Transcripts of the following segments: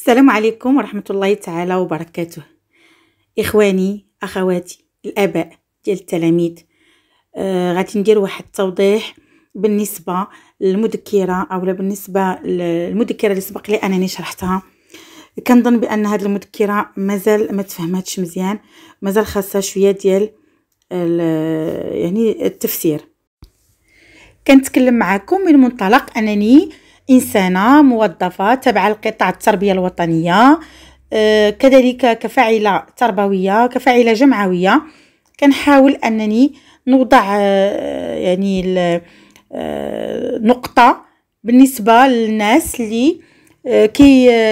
السلام عليكم ورحمة الله تعالى وبركاته إخواني أخواتي الآباء ديال التلاميذ آه غادي ندير واحد التوضيح بالنسبة للمذكرة أو بالنسبة للمذكرة اللي سبق لي أنني شرحتها كنظن بأن هاد المذكرة مازال ما تفهمتش مزيان مازال خاصها شوية ديال يعني التفسير كنتكلم معكم من منطلق أنني آه إنسانة موظفة تابعة لقطاع التربية الوطنية آه، كذلك كفاعلة تربوية كفاعلة جمعوية كنحاول أنني نوضع آه، يعني آه، نقطة بالنسبة للناس اللي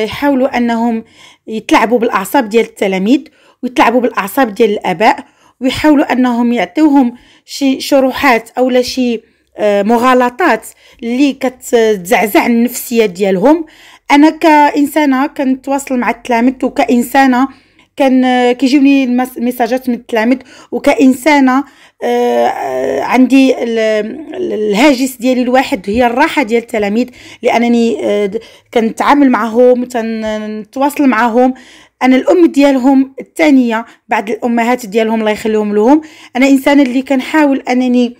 يحاولوا أنهم يتلعبوا بالأعصاب ديال التلاميذ ويتلعبوا بالأعصاب ديال الآباء ويحاولوا أنهم يعطيوهم شي شروحات أو لا شي آه، مغالطات اللي كتزعزع النفسيه ديالهم انا كانسانه كنتواصل مع التلاميذ وكانسانه كان آه، كيجيوني الميساجات من التلاميذ وكانسانه آه، عندي الهاجس ديالي الواحد هي الراحه ديال التلاميذ لانني كنتعامل معهم وتنتواصل معهم انا الام ديالهم الثانيه بعد الامهات ديالهم الله يخليهم لهم انا انسانه اللي كنحاول انني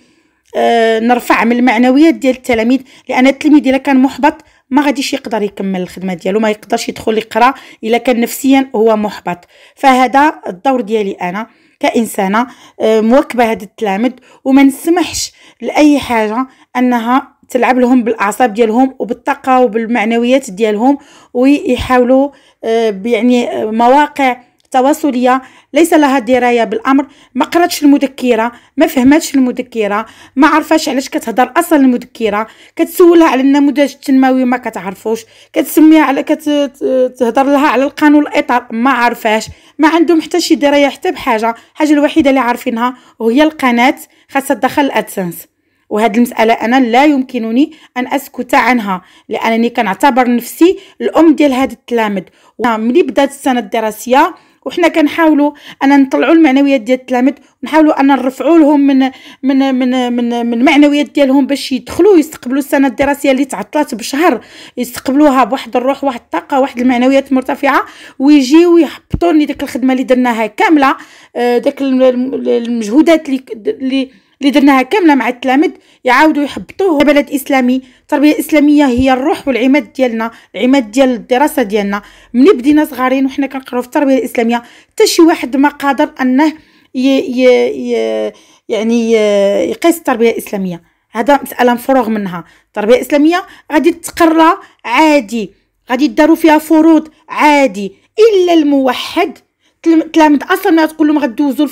آه، نرفع من المعنويات ديال التلاميذ لان التلميذ الا كان محبط ما غاديش يقدر يكمل الخدمه ديالو ما يقدرش يدخل يقرا الا كان نفسيا هو محبط فهذا الدور ديالي انا كانسانه آه، مواكبه هاد التلاميذ وما نسمحش لاي حاجه انها تلعب لهم بالاعصاب ديالهم وبالطاقه وبالمعنويات ديالهم ويحاولوا آه، يعني مواقع تواصليه ليس لها درايه بالامر ما قراتش المذكره ما فهمتش المذكره ما عرفاش علاش كتهضر اصلا المذكره كتسولها على النموذج التنموي ما كتعرفوش كتسميها على كتهضر لها على القانون الاطار ما عرفاش ما عندهم حتى شي درايه حتى بحاجه الحاجه الوحيده اللي عارفينها وهي القناه خاصها تدخل الادسنس وهاد المسألة أنا لا يمكنني أن أسكت عنها لأنني كنعتبر نفسي الأم ديال هاد التلامد وملي بدات السنة الدراسية وحنا كنحاولوا انا نطلعوا المعنويات ديال التلاميذ ونحاولوا انا نرفعوا لهم من من من من, من المعنويات ديالهم باش يدخلوا يستقبلوا السنة الدراسية اللي تعطلات بشهر يستقبلوها بواحد الروح واحد الطاقة واحد المعنويات مرتفعة ويجيو يحبطوا لي ديك الخدمة اللي درناها كاملة آه، داك المجهودات اللي اللي درناها كامله مع التلامد يعاودوا يحبطوه بلد اسلامي التربيه الاسلاميه هي الروح والعماد ديالنا العماد ديال الدراسه ديالنا ملي بدينا صغارين وحنا كنقراو في التربيه الاسلاميه حتى شي واحد ما قادر انه ي ي ي يعني يقيس التربيه الاسلاميه هذا مساله مفروغ منها التربيه الاسلاميه غادي تقرا عادي غادي داروا فيها فروض عادي الا الموحد تلامد اصلا ما تقول لهم غدوزوا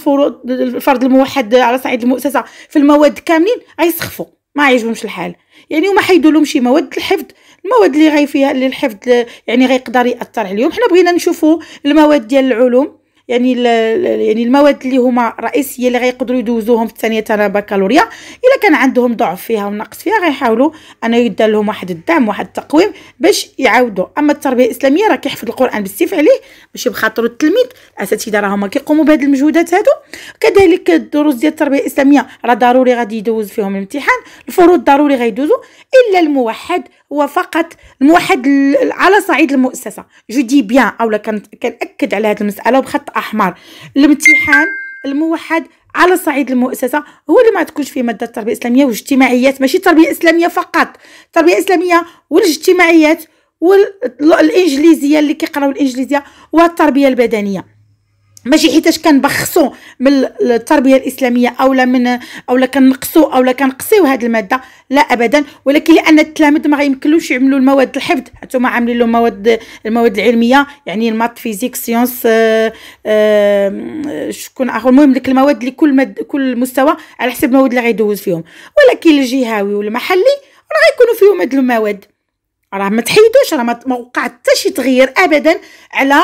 الفرد الموحد على صعيد المؤسسه في المواد كاملين غيسخفوا ما عيجبهمش الحال يعني وما حيدوا لهم شي مواد الحفظ المواد اللي غي فيها اللي الحفظ يعني غيقدر ياثر عليهم حنا بغينا نشوفوا المواد ديال العلوم يعني يعني المواد اللي هما رئيسيه اللي غيقدروا يدوزوهم في الثانيه تاع البكالوريا الا كان عندهم ضعف فيها ونقص فيها غيحاولوا انا يدار لهم واحد الدعم واحد التقويم باش يعاودوا اما التربيه الاسلاميه راه كيحفظ القران بالسيف عليه ماشي بخاطر التلميذ الاساتذه راه هما كيقوموا بهاد المجهودات هادو كذلك الدروس ديال التربيه الاسلاميه راه ضروري غادي يدوز فيهم الامتحان الفروض ضروري غيدوزو الا الموحد هو فقط الموحد على صعيد المؤسسه جو دي بيان اولا كنأكد على هذه المساله وبخط احمر الامتحان الموحد على صعيد المؤسسه هو اللي ما تكونش فيه ماده التربيه الاسلاميه والاجتماعيات ماشي التربيه الاسلاميه فقط التربيه الاسلاميه والاجتماعيات والانجليزيه اللي كيقراو الانجليزيه والتربيه البدنيه ماشي حيتاش كنبخصو من التربيه الاسلاميه اولا من اولا كنقصو اولا كنقصيو هاد الماده لا ابدا ولكن لان التلاميذ ما غيمكنلوش يعملوا المواد الحفظ انتم عاملين لهم مواد المواد العلميه يعني المات فيزيك سيونس آه آه شكون اخر المهم ديك المواد اللي كل مد كل مستوى على حسب المواد اللي غيدوز فيهم ولكن الجهوي والمحلي راه غيكونوا فيهم هاد المواد راه ما تحيدوش راه ما وقع حتى شي تغيير ابدا على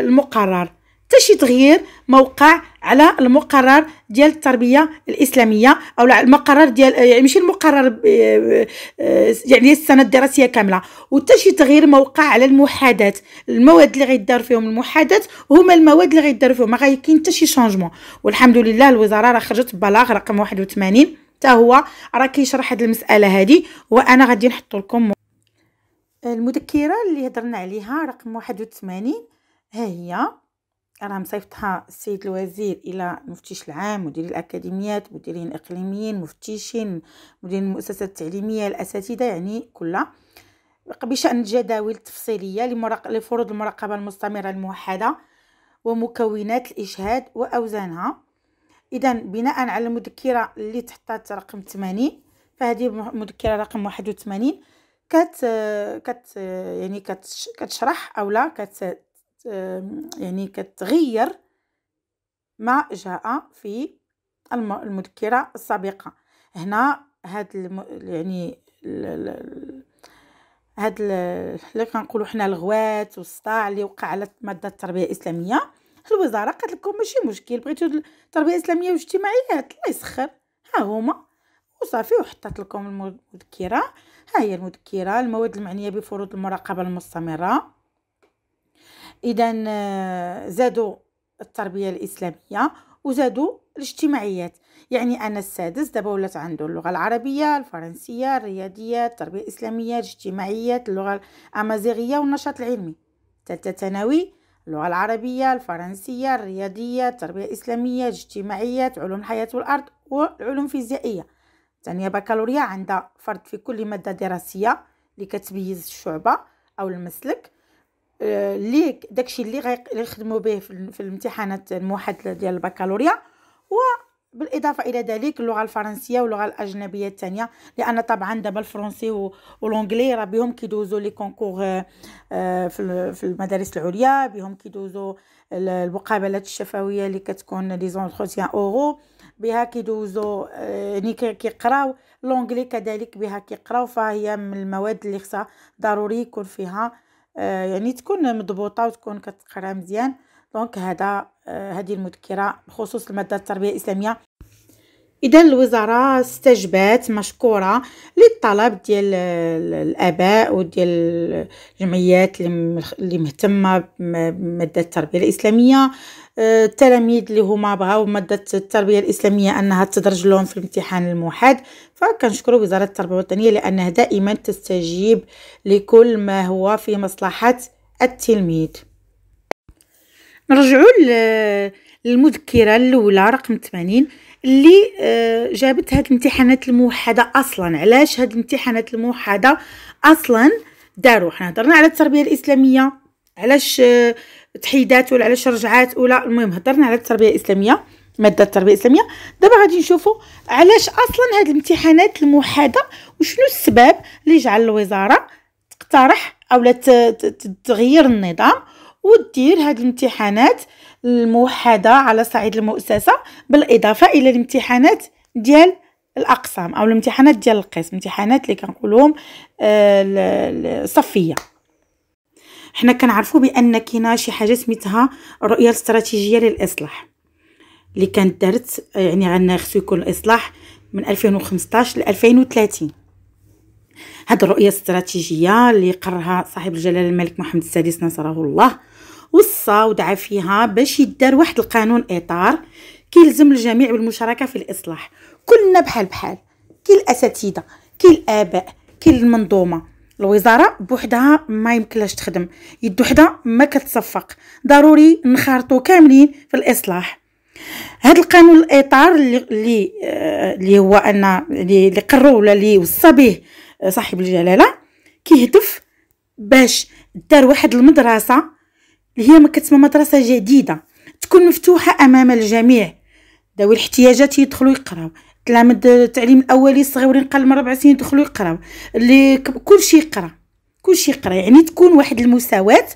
المقرر حتى شي تغيير موقع على المقرر ديال التربيه الاسلاميه او المقرر ديال آه، يعني ماشي المقرر آه، آه، يعني السنه الدراسيه كامله وحتى شي تغيير موقع على المحادات المواد اللي غيدار فيهم المحادات هما المواد اللي غيدار فيهم ما كاين حتى شي شونجمون والحمد لله الوزاره راه خرجت بلاغ رقم 81 حتى هو راه كيشرح هذه المساله هذه وانا غادي نحط لكم المذكره اللي هضرنا عليها رقم 81 ها هي انا مصيفطها السيد الوزير الى المفتش العام مديري الاكاديميات مديرين اقليميين مفتشين مديرين المؤسسات التعليميه الاساتذه يعني كلها بشان الجداول التفصيليه لمراق... لفروض المراقبه المستمره الموحده ومكونات الإشهاد وأوزانها إذا بناء على المذكرة اللي تحطات رقم 80 فهذه مذكرة رقم 81 كت كت يعني كتشرح أو لا كت يعني كتغير ما جاء في المذكرة السابقة هنا هاد الم... يعني ال... هاد اللي كنقولوا حنا الغوات والصداع اللي وقع على ماده التربيه الاسلاميه الوزاره قالت لكم ماشي مشكل بغيتو التربيه الاسلاميه والاجتماعيه الله يسخر ها هما وصافي وحطت لكم المذكره ها هي المذكره المواد المعنيه بفروض المراقبه المستمره اذا آه، زادوا التربيه الاسلاميه وزادوا الاجتماعيات يعني انا السادس دابا ولات عنده اللغه العربيه الفرنسيه الرياضيات التربيه الاسلاميه الاجتماعيات اللغه الامازيغيه والنشاط العلمي ثالثه ثانوي اللغه العربيه الفرنسيه الرياضيه التربيه الاسلاميه الاجتماعيات علوم الحياه والارض والعلوم الفيزيائيه ثانيه بكالوريا عندها فرد في كل ماده دراسيه اللي كتميز الشعبه او المسلك ليك داكشي اللي غيخدموا به في الامتحانات الموحد ديال البكالوريا و بالاضافه الى ذلك اللغه الفرنسيه واللغه الاجنبيه الثانيه لان طبعا دابا الفرنسي والانجلي راه بهم كيدوزوا لي كونكور آه، آه، في المدارس العليا بهم كيدوزوا المقابلات الشفويه اللي كتكون لي زونتروتيان اورو بها كيدوزوا آه، يعني كيقراو لونجلي كذلك بها كيقراو فهي من المواد اللي خصها ضروري يكون فيها آه يعني تكون مضبوطه وتكون كتقرا مزيان دونك هذا آه هذه المذكره بخصوص الماده التربيه الاسلاميه اذا الوزاره استجبت مشكوره للطلب ديال آه، الاباء وديال الجمعيات اللي مهتمه بماده التربيه الاسلاميه التلاميذ اللي هما بغاو ماده التربيه الاسلاميه انها تدرج لهم في الامتحان الموحد فكنشكر وزاره التربيه الوطنيه لانها دائما تستجيب لكل ما هو في مصلحه التلميذ نرجعوا للمذكره الاولى رقم 80 اللي آه، جابت هاد الامتحانات الموحده اصلا علاش هاد الامتحانات الموحده اصلا داروا حنا هضرنا على التربيه الاسلاميه علاش آه، تحيدات ولا على شرجعات ولا المهم هضرنا على التربيه الاسلاميه ماده التربيه الاسلاميه دابا غادي نشوفوا علاش اصلا هاد الامتحانات الموحده وشنو السبب اللي جعل الوزاره تقترح اولا تغير النظام ودير هاد الامتحانات الموحده على صعيد المؤسسه بالاضافه الى الامتحانات ديال الاقسام او الامتحانات ديال القسم امتحانات اللي كنقولوهم آه، الصفيه حنا كنعرفوا بان كاينه شي حاجه سميتها الرؤيه الاستراتيجيه للاصلاح اللي كانت دارت آه، يعني عندنا خصو يكون الاصلاح من 2015 ل 2030 هاد الرؤيه الاستراتيجيه اللي قرها صاحب الجلاله الملك محمد السادس نصره الله وصى ودعا فيها باش يدار واحد القانون اطار كيلزم الجميع بالمشاركه في الاصلاح كلنا بحال بحال كي الاساتذه كي الاباء كي المنظومه الوزاره بوحدها ما يمكنلاش تخدم يد وحده ما كتصفق ضروري نخرطوا كاملين في الاصلاح هذا القانون الاطار اللي اللي آه، هو ان اللي قرر ولا اللي وصى به آه، صاحب الجلاله كيهدف باش دار واحد المدرسه اللي هي ما كتسمى مدرسه جديده تكون مفتوحه امام الجميع ذوي الاحتياجات يدخلوا يقراو تلامد التعليم الاولي الصغيرين قال من ربع سنين يدخلوا يقراو اللي كلشي يقرا كلشي يقرا يعني تكون واحد المساواه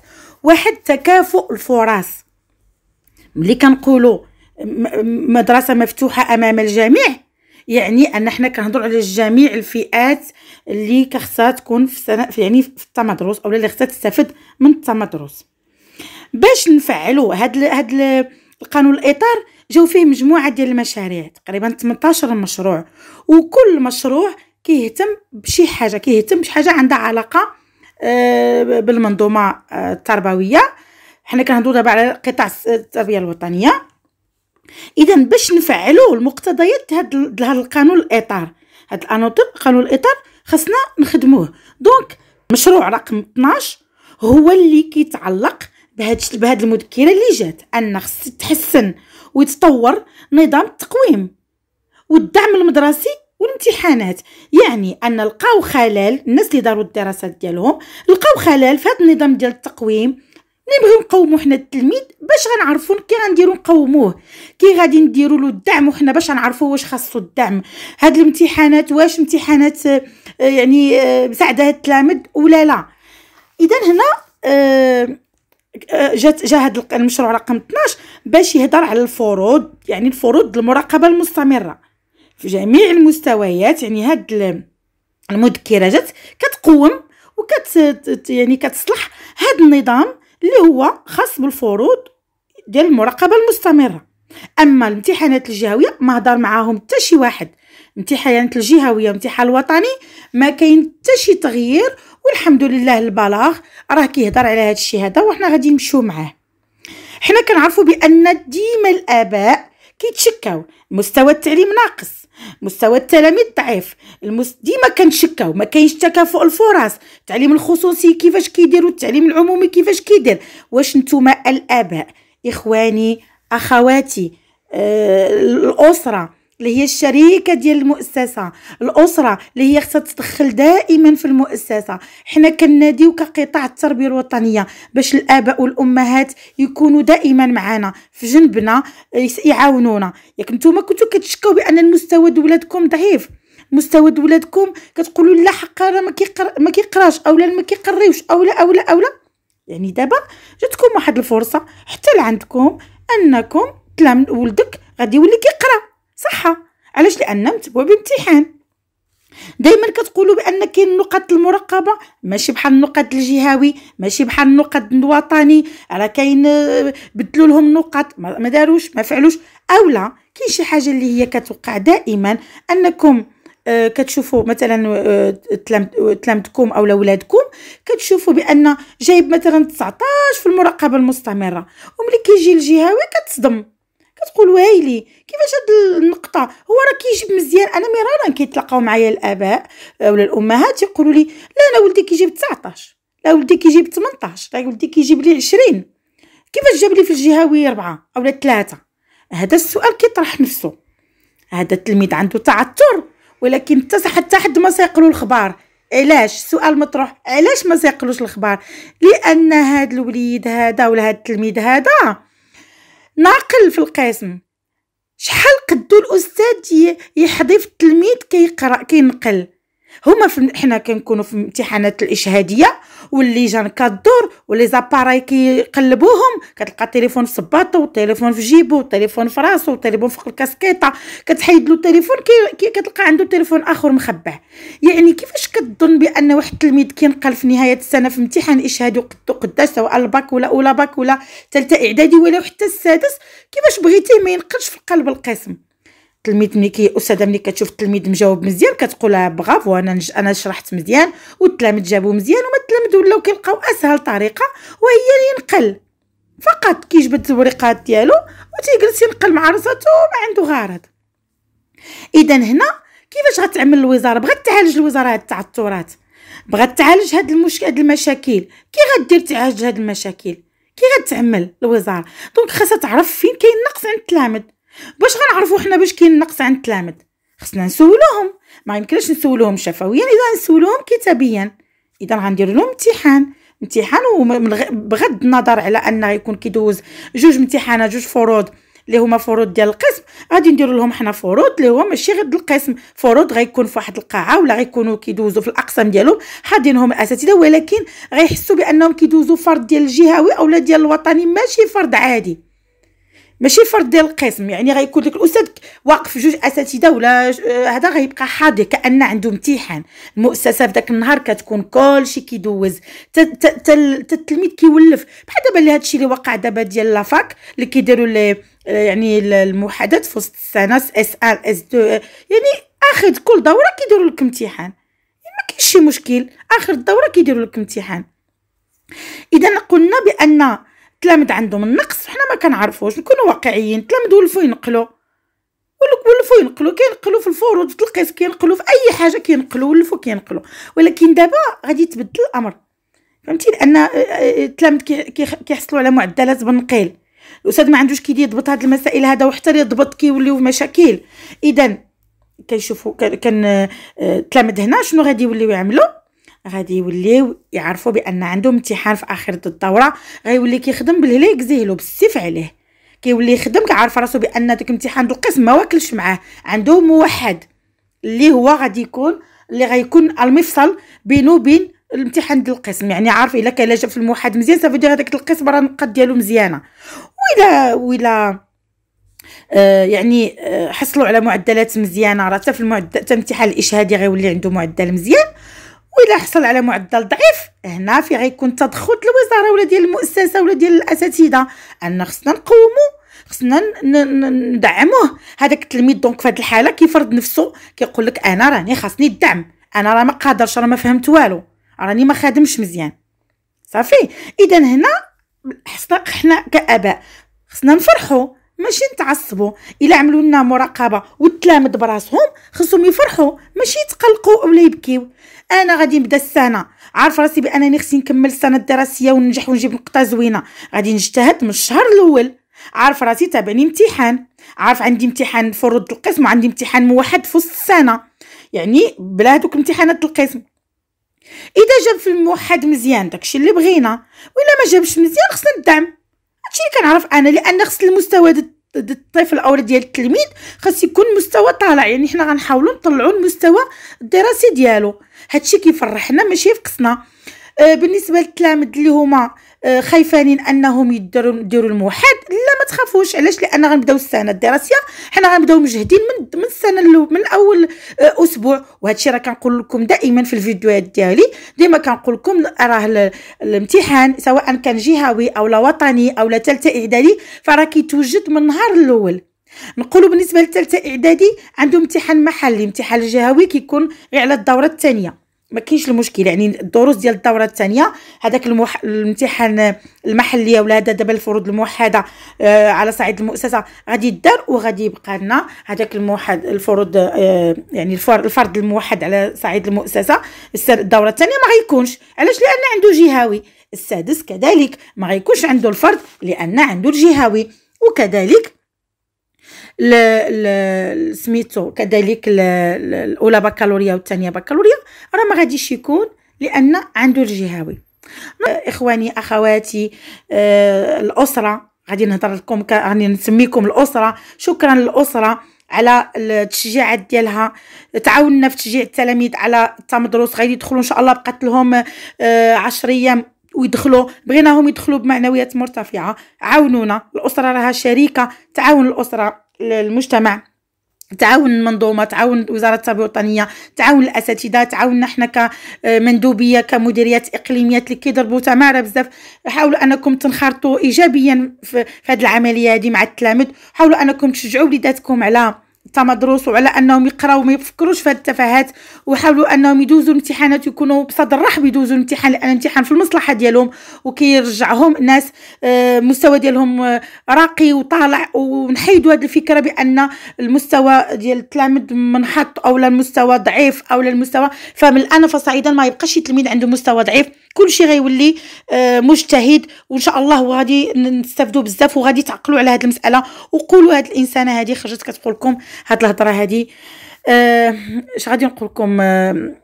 واحد تكافؤ الفرص ملي كنقولوا مدرسه مفتوحه امام الجميع يعني ان حنا كنهضروا على جميع الفئات اللي كخصها تكون في سنة يعني في التمدرس او اللي خصها تستفد من التمدرس باش نفعلوا هاد هاد القانون الاطار جاو فيه مجموعه ديال المشاريع تقريبا 18 مشروع وكل مشروع كيهتم بشي حاجه كيهتم بشي حاجه عندها علاقه آه، بالمنظومه آه، التربويه حنا كنهضرو دابا على قطاع التربيه الوطنيه اذا باش نفعلو المقتضيات هاد القانون الاطار هاد هذا قانون الاطار خاصنا نخدموه دونك مشروع رقم 12 هو اللي كيتعلق بهاد بهاد المذكره اللي جات ان خص تحسن ويتطور نظام التقويم والدعم المدرسي والامتحانات يعني ان لقاو خلل الناس اللي داروا الدراسات ديالهم لقاو خلل في هذا النظام ديال التقويم اللي نبغيو نقومو حنا التلميذ باش غنعرفو كي غنديرو نقوموه كي غادي نديرو له الدعم وحنا باش غنعرفو واش خاصو الدعم هاد الامتحانات واش امتحانات آه، يعني مساعده آه، التلامذ ولا لا اذا هنا آه، جات جا هاد المشروع رقم 12 باش يهضر على الفروض يعني الفروض المراقبه المستمره في جميع المستويات يعني هاد المذكره جات كتقوم وكت يعني كتصلح هاد النظام اللي هو خاص بالفروض ديال المراقبه المستمره اما الامتحانات الجهويه ما هضر معاهم حتى شي واحد امتحانات الجهويه والامتحان الوطني ما كاين حتى شي تغيير والحمد لله البلاغ راه كيهضر على هذا الشيء هذا وحنا غادي نمشيو معاه حنا كنعرفوا بان ديما الاباء كيتشكاو مستوى التعليم ناقص مستوى التلاميذ ضعيف المس... ديما كنشكاو ما كاينش تكافؤ الفرص التعليم الخصوصي كيفاش كيدير والتعليم العمومي كيفاش كيدير واش نتوما الاباء اخواني اخواتي آه الاسره اللي هي الشريكة ديال المؤسسة الأسرة اللي هي خصها تدخل دائما في المؤسسة حنا كناديو كقطاع التربية الوطنية باش الآباء والأمهات يكونوا دائما معنا في جنبنا يعاونونا ياك نتوما كنتو كتشكاو بأن المستوى دولتكم ضعيف مستوى دولتكم كتقولوا لا حقا ما كيقرا ما كيقراش اولا ما كيقريوش اولا اولا اولا يعني دابا جاتكم واحد الفرصه حتى لعندكم انكم تلام ولدك غادي يولي كيقرا صحه علاش لان متبوع بامتحان دائما كتقولوا بان كاين النقط المرقبه ماشي بحال النقط الجهوي ماشي بحال النقط الوطني راه كاين آه، بدلوا لهم نقط ما داروش ما فعلوش اولا كاين شي حاجه اللي هي كتوقع دائما انكم آه، كتشوفوا مثلا آه، تلامتكم اولا ولادكم كتشوفوا بان جايب مثلا 19 في المراقبه المستمره وملي كيجي الجهوي كتصدم كتقول وايلي كيفاش هاد النقطه هو راه كيجيب مزيان انا مرارا كيتلاقاو معايا الاباء ولا الامهات يقولوا لي لا انا ولدي كيجيب 19 لا ولدي كيجيب 18 لا ولدي كيجيب لي 20 كيفاش جاب لي في الجهوي 4 اولا 3 هذا السؤال كيطرح نفسه هذا التلميذ عنده تعثر ولكن حتى حتى حد ما سيقلو الخبار علاش السؤال مطروح علاش ما سيقلوش الخبار لان هاد الوليد هذا ولا هاد التلميذ هذا ناقل في القسم شحال قدو الاستاذ يحضي التلميذ كيقرا كينقل هما حنا كنكونوا في امتحانات الاشهاديه واللي جان كادور ولي زاباراي كيقلبوهم كتلقى التليفون في صباطو والتليفون في جيبو والتليفون في راسو والتليفون فوق الكاسكيطه كتحيد له التليفون كي, كتلقى عنده تليفون اخر مخبع يعني كيفاش كتظن بان واحد التلميذ كينقل في نهايه السنه في امتحان اشهادي قداش سواء الباك ولا اولى باك ولا ثالثه اعدادي ولا حتى السادس كيفاش بغيتي ما ينقلش في قلب القسم التلميذ ملي كي الاستاذه ملي كتشوف التلميذ مجاوب مزيان كتقولها برافو انا نج... انا شرحت مزيان والتلاميذ جابوا مزيان وما التلاميذ ولاو كيلقاو اسهل طريقه وهي ينقل فقط كيجبد الوريقات ديالو وتيجلس ينقل مع راساتو ما عنده غرض اذا هنا كيفاش غتعمل الوزاره بغات تعالج الوزاره هاد التعثرات بغات تعالج هاد المشكل هاد المشاكل كي غدير تعالج هاد المشاكل كي غتعمل الوزاره دونك خاصها تعرف فين كاين نقص عند التلاميذ باش غنعرفوا حنا باش كاين نقص عند التلامذ خصنا نسولوهم ما يمكنش نسولوهم شفويا اذا نسولوهم كتابيا اذا غندير لهم امتحان امتحان بغض النظر على انه يكون كيدوز جوج امتحانات جوج فروض اللي هما فروض ديال القسم غادي ندير لهم حنا فروض اللي هو ماشي غير القسم فروض غيكون في واحد القاعه ولا غيكونوا كيدوزوا في الاقسام ديالهم حاضينهم الاساتذه ولكن غيحسوا بانهم كيدوزوا فرض ديال الجهوي اولا ديال الوطني ماشي فرض عادي ماشي فرد ديال القسم يعني غيكون داك الاستاذ واقف جوج اساتذه ولا آه، هذا غيبقى حاضر كان عنده امتحان المؤسسه في داك النهار كتكون كلشي كيدوز التلميذ كيولف بحال دابا اللي هادشي اللي وقع دابا ديال لافاك اللي كيديروا آه، يعني المحادثات في وسط السنه اس ال اس 2 آه، يعني اخر كل دوره كيديروا لك امتحان يعني ما كاينش شي مشكل اخر الدوره كيديروا لك امتحان اذا قلنا بان تلامد عندهم النقص حنا ما كنعرفوش نكونوا واقعيين تلامد ولفو ينقلوا ولفو ينقلوا كينقلوا في الفروض في القيس كينقلوا في اي حاجه كينقلوا ولفو كينقلوا ولكن دابا غادي يتبدل الامر فهمتي لان آه، آه، التلامد كيحصلوا على معدلات بالنقيل الاستاذ ما عندوش كيدير يضبط هاد المسائل هذا وحتى يضبط كيوليو مشاكل اذا كنشوفوا كان آه، التلامد هنا شنو غادي يوليو يعملوا غادي يوليو يعرفوا بان عندهم امتحان في اخر الدوره غيولي كيخدم بالهلا يكزيلو بالسيف عليه كيولي يخدم كيعرف راسو بان داك الامتحان دو قسم ما واكلش معاه عنده موحد اللي هو غادي يكون اللي غيكون المفصل بينو وبين الامتحان ديال القسم يعني عارف الا كان جاب في الموحد مزيان صافي دير هذاك القسم راه النقاط ديالو مزيانه ويلا ويلا آه يعني آه حصلوا على معدلات مزيانه راه حتى في المعدل حتى الامتحان الاشهادي غيولي عنده معدل مزيان وإلا حصل على معدل ضعيف هنا في غيكون تدخل الوزاره ولا ديال المؤسسه ولا ديال الاساتذه ان خصنا نقومو خصنا ندعموه هذاك التلميذ دونك في هذه الحاله كيفرض نفسه كيقول لك انا راني خاصني الدعم انا راه ما قادرش راه ما فهمت والو راني ما خادمش مزيان صافي اذا هنا حنا كاباء خصنا نفرحوا ماشي نتعصبوا الا عملوا لنا مراقبه والتلامد براسهم خصهم يفرحوا ماشي يتقلقوا ولا يبكيو انا غادي نبدا السنه عارف راسي بانني خصني نكمل السنه الدراسيه وننجح ونجيب نقطه زوينه غادي نجتهد من الشهر الاول عارف راسي تابعني امتحان عارف عندي امتحان فروض القسم وعندي امتحان موحد في وسط السنه يعني بلا هذوك امتحانات القسم اذا جاب في الموحد مزيان داكشي اللي بغينا والا ما جابش مزيان خصنا الدعم هادشي اللي كنعرف انا لان خص المستوى الطفل او ديال التلميذ خاص يكون مستوى طالع يعني حنا غنحاولوا نطلعوا المستوى الدراسي ديالو هادشي كيفرحنا ماشي يفقصنا آه، بالنسبه للتلامد اللي هما آه، خايفانين انهم يديروا يديروا الموحد لا ما تخافوش علاش لان غنبداو السنه الدراسيه حنا غنبداو مجهدين من من السنه من اول آه، اسبوع وهذا الشيء راه كنقول لكم دائما في الفيديوهات ديالي ديما كنقول لكم راه الامتحان سواء كان جهوي او لا وطني او لا ثالثه اعدادي فراه كيتوجد من النهار الاول نقولوا بالنسبه للثالثه اعدادي عندهم امتحان محلي امتحان الجهوي كيكون غير على الدوره الثانيه ما كاينش المشكل يعني الدروس ديال الدوره الثانيه هذاك المح... الامتحان المحليه ولا هذا دابا الفروض الموحده آه على صعيد المؤسسه غادي يدار وغادي يبقى لنا هذاك الموحد الفروض آه يعني الفرد الموحد على صعيد المؤسسه الدوره الثانيه ما غيكونش علاش لان عنده جهوي السادس كذلك ما غيكونش عنده الفرد لان عنده الجهوي وكذلك سميتو كذلك الاولى بكالوريا والثانيه بكالوريا راه ما غاديش يكون لان عنده الجهوي اخواني اخواتي آه الاسره غادي نهضر لكم غادي نسميكم الاسره شكرا للاسره على التشجيعات ديالها تعاوننا في تشجيع التلاميذ على التمدرس غادي يدخلوا ان شاء الله بقات لهم 10 آه ايام ويدخلوا بغيناهم يدخلوا بمعنويات مرتفعه عاونونا الاسره راها شريكه تعاون الاسره المجتمع تعاون المنظومه تعاون وزاره التربيه الوطنيه تعاون الاساتذه تعاوننا حنا كمندوبيه كمديريات اقليميات اللي كيضربوا تماره بزاف حاولوا انكم تنخرطوا ايجابيا في هذه العمليه هذه مع التلامد حاولوا انكم تشجعوا وليداتكم على تا مدروس وعلى انهم يقراو ما يفكروش في التفاهات وحاولوا انهم يدوزوا الامتحانات يكونوا بصدر رحب يدوزوا الامتحان لان الامتحان في المصلحه ديالهم وكيرجعهم الناس المستوى آه، ديالهم آه، راقي وطالع ونحيدوا هاد الفكره بان المستوى ديال التلاميذ منحط اولا المستوى ضعيف اولا المستوى فمن الان فصعيدا ما يبقاش التلميذ عنده مستوى ضعيف كلشي غيولي آه، مجتهد وان شاء الله وغادي نستافدوا بزاف وغادي تعقلوا على هذه المساله وقولوا هذه الانسانه هذه خرجت كتقول لكم هذه الهضره هذه آه، اش غادي نقول لكم آه،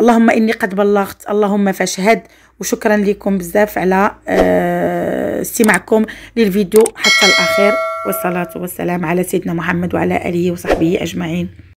اللهم اني قد بلغت اللهم فاشهد وشكرا لكم بزاف على استماعكم للفيديو حتى الاخير والصلاه والسلام على سيدنا محمد وعلى اله وصحبه اجمعين